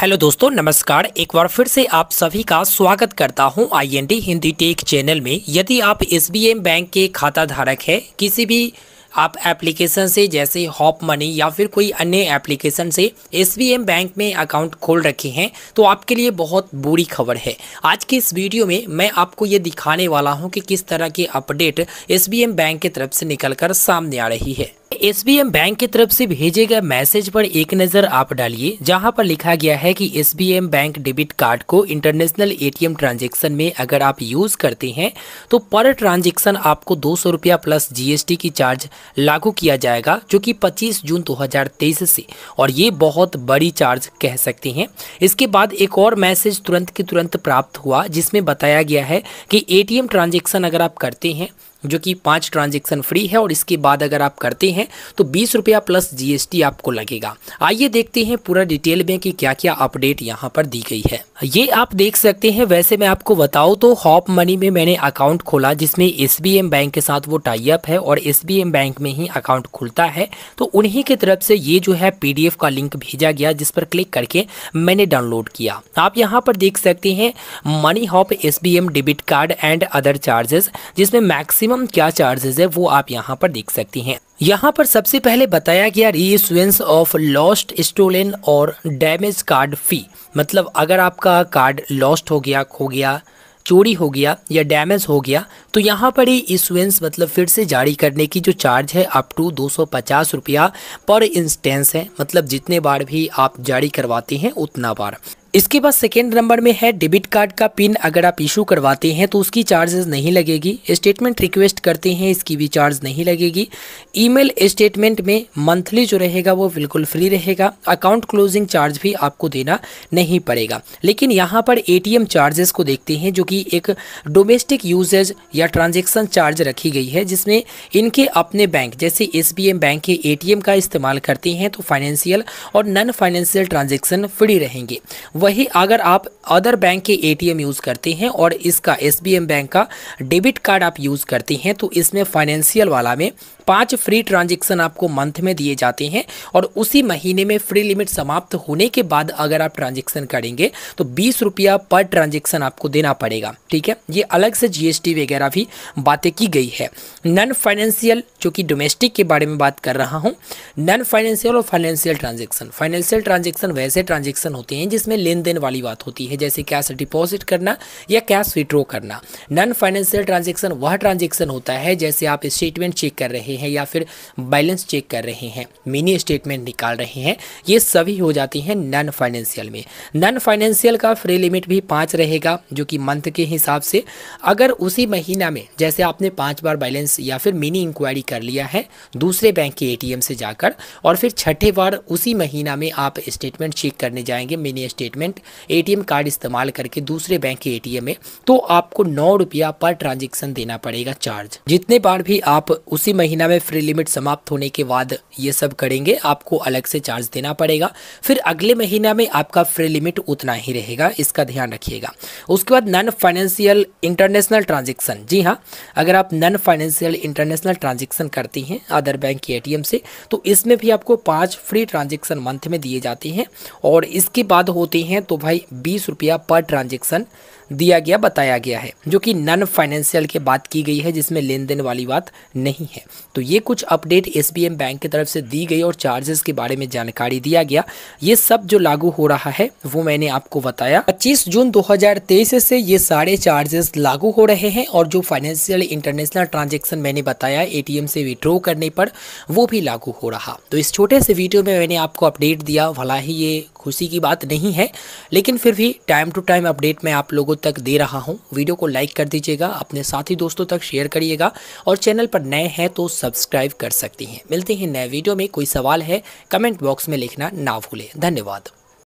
hello दोस्तों नमस्कार एक बार फिर से आप सभी का स्वागत करता हूं आईएनडी हिंदी टेक चैनल में यदि आप एसबीएम बैंक के खाता धारक है किसी भी आप एप्लीकेशन से जैसे हॉप मनी या फिर कोई अन्य एप्लीकेशन से एस बैंक में अकाउंट खोल रखे हैं तो आपके लिए बहुत बुरी खबर है आज के इस वीडियो में मैं आपको ये दिखाने वाला हूँ कि किस तरह के अपडेट एस बैंक की तरफ से निकल कर सामने आ रही है एसबीएम बैंक की तरफ से भेजे गए मैसेज पर एक नज़र आप डालिए जहां पर लिखा गया है कि एसबीएम बैंक डेबिट कार्ड को इंटरनेशनल एटीएम ट्रांजैक्शन में अगर आप यूज़ करते हैं तो पर ट्रांजैक्शन आपको दो सौ रुपया प्लस जीएसटी की चार्ज लागू किया जाएगा जो कि 25 जून 2023 से और ये बहुत बड़ी चार्ज कह सकते हैं इसके बाद एक और मैसेज तुरंत के तुरंत प्राप्त हुआ जिसमें बताया गया है कि ए टी ट्रांजेक्शन अगर आप करते हैं जो कि पांच ट्रांजेक्शन फ्री है और इसके बाद अगर आप करते हैं तो बीस रुपया प्लस जीएसटी आपको लगेगा आइए देखते हैं पूरा डिटेल में कि क्या क्या अपडेट यहाँ पर दी गई है ये आप देख सकते हैं वैसे मैं आपको बताऊँ तो हॉप मनी में मैंने अकाउंट खोला जिसमें एस बैंक के साथ वो टाइप है और एस बैंक में ही अकाउंट खुलता है तो उन्हीं की तरफ से ये जो है पी का लिंक भेजा गया जिस पर क्लिक करके मैंने डाउनलोड किया आप यहाँ पर देख सकते हैं money hop S debit card and other charges जिसमें मैक्सिमम मिनिमम क्या चार्जेस है वो आप यहाँ पर देख सकती हैं यहाँ पर सबसे पहले बताया गया रीइशुएंस ऑफ लॉस्ट स्टोलन और डैमेज कार्ड फी मतलब अगर आपका कार्ड लॉस्ट हो गया खो गया चोरी हो गया या डैमेज हो गया तो यहाँ पर ही इशुएंस मतलब फिर से जारी करने की जो चार्ज है अप टू दो सौ पर इंस्टेंस है मतलब जितने बार भी आप जारी करवाते हैं उतना बार इसके बाद सेकेंड नंबर में है डेबिट कार्ड का पिन अगर आप इशू करवाते हैं तो उसकी चार्जेस नहीं लगेगी स्टेटमेंट रिक्वेस्ट करते हैं इसकी भी चार्ज नहीं लगेगी ईमेल स्टेटमेंट में मंथली जो रहेगा वो बिल्कुल फ्री रहेगा अकाउंट क्लोजिंग चार्ज भी आपको देना नहीं पड़ेगा लेकिन यहाँ पर ए चार्जेस को देखते हैं जो कि एक डोमेस्टिक यूजेज या ट्रांजेक्शन चार्ज रखी गई है जिसमें इनके अपने बैंक जैसे एस बैंक के ए का इस्तेमाल करते हैं तो फाइनेंशियल और नॉन फाइनेंशियल ट्रांजेक्शन फ्री रहेंगे वहीं अगर आप अदर बैंक के एटीएम यूज़ करते हैं और इसका एसबीएम बैंक का डेबिट कार्ड आप यूज़ करते हैं तो इसमें फाइनेंशियल वाला में पाँच फ्री ट्रांजेक्शन आपको मंथ में दिए जाते हैं और उसी महीने में फ्री लिमिट समाप्त होने के बाद अगर आप ट्रांजेक्शन करेंगे तो बीस रुपया पर ट्रांजेक्शन आपको देना पड़ेगा ठीक है ये अलग से जीएसटी वगैरह भी बातें की गई है नॉन फाइनेंशियल जो कि डोमेस्टिक के बारे में बात कर रहा हूँ नॉन फाइनेंशियल और फाइनेंशियल ट्रांजेक्शन फाइनेंशियल ट्रांजेक्शन वैसे ट्रांजेक्शन होते हैं जिसमें लेन देन वाली बात होती है जैसे कैश डिपॉजिट करना या कैश विड्रॉ करना नॉन फाइनेंशियल ट्रांजेक्शन वह ट्रांजेक्शन होता है जैसे आप स्टेटमेंट चेक कर रहे हैं हैं या फिर बैलेंस चेक कर रहे हैं मिनी स्टेटमेंट निकाल रहे हैं ये सभी हो जाती हैं नॉन फाइनेंशियल में नॉन फाइनेंशियल का फ्री लिमिट भी पाँच रहेगा जो कि मंथ के हिसाब से अगर उसी महीना में जैसे आपने पाँच बार बैलेंस या फिर मिनी इंक्वायरी कर लिया है दूसरे बैंक के ए से जाकर और फिर छठे बार उसी महीना में आप स्टेटमेंट चेक करने जाएंगे मिनी स्टेटमेंट एटीएम कार्ड इस्तेमाल करके दूसरे बैंक के एटीएम में तो आपको नौ रुपया पर ट्रांजेक्शन देना पड़ेगा चार्ज जितने बार भी आप उसी महीना महीना में फ्री लिमिट समाप्त होने के बाद ये सब करेंगे आपको अलग से चार्ज देना पड़ेगा फिर अगले महीना में आपका फ्री लिमिट उतना ही रहेगा इसका ध्यान रखिएगा उसके बाद नॉन फाइनेंशियल इंटरनेशनल ट्रांजेक्शन जी हाँ अगर आप नॉन फाइनेंशियल इंटरनेशनल ट्रांजेक्शन करती हैं अदर बैंक के ए से तो इसमें भी आपको पाँच फ्री ट्रांजेक्शन मंथ में दिए जाते हैं और इसके बाद होते हैं तो भाई बीस पर ट्रांजेक्शन दिया गया बताया गया है जो कि नन फाइनेंशियल के बात की गई है जिसमें लेन देन वाली बात नहीं है तो ये कुछ अपडेट एस बैंक की तरफ से दी गई और चार्जेस के बारे में जानकारी दिया गया ये सब जो लागू हो रहा है वो मैंने आपको बताया पच्चीस जून दो से ये सारे चार्जेस लागू हो रहे हैं और जो फाइनेंशियल इंटरनेशनल ट्रांजेक्शन मैंने बताया ए से विड्रॉ करने पर वो भी लागू हो रहा तो इस छोटे से वीडियो में मैंने आपको अपडेट दिया भला ही ये खुशी की बात नहीं है लेकिन फिर भी टाइम टू टाइम अपडेट मैं आप लोगों तक दे रहा हूँ वीडियो को लाइक कर दीजिएगा अपने साथी दोस्तों तक शेयर करिएगा और चैनल पर नए हैं तो सब्सक्राइब कर सकती हैं मिलते हैं नए वीडियो में कोई सवाल है कमेंट बॉक्स में लिखना ना भूलें धन्यवाद